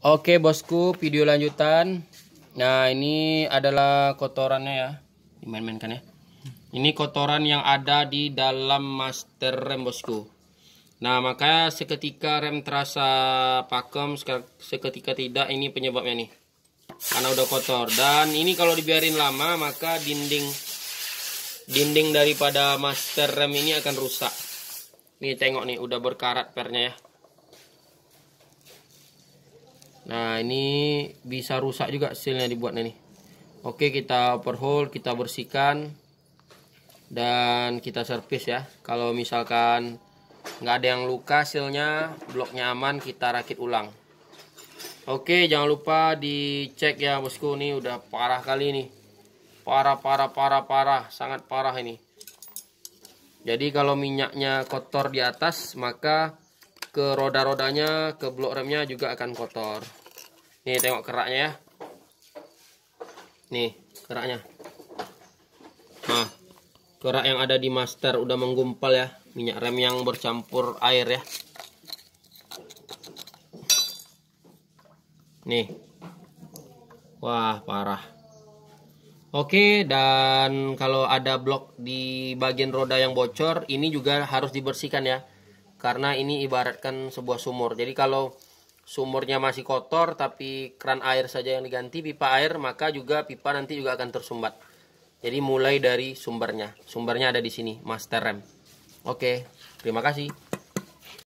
Oke bosku, video lanjutan. Nah ini adalah kotorannya ya, dimain-mainkan ya. Ini kotoran yang ada di dalam master rem bosku. Nah makanya seketika rem terasa pakem, seketika tidak ini penyebabnya nih. Karena udah kotor. Dan ini kalau dibiarin lama maka dinding dinding daripada master rem ini akan rusak. Nih tengok nih udah berkarat pernya ya. Nah ini bisa rusak juga sealnya dibuat nih Oke kita overhaul kita bersihkan Dan kita servis ya Kalau misalkan nggak ada yang luka sealnya Bloknya aman kita rakit ulang Oke jangan lupa dicek ya bosku Ini udah parah kali ini Parah parah parah parah Sangat parah ini Jadi kalau minyaknya kotor di atas Maka ke roda-rodanya ke blok remnya juga akan kotor nih tengok keraknya ya nih keraknya nah kerak yang ada di master udah menggumpal ya minyak rem yang bercampur air ya nih wah parah oke dan kalau ada blok di bagian roda yang bocor ini juga harus dibersihkan ya karena ini ibaratkan sebuah sumur jadi kalau sumurnya masih kotor tapi keran air saja yang diganti pipa air maka juga pipa nanti juga akan tersumbat jadi mulai dari sumbernya sumbernya ada di sini master rem oke terima kasih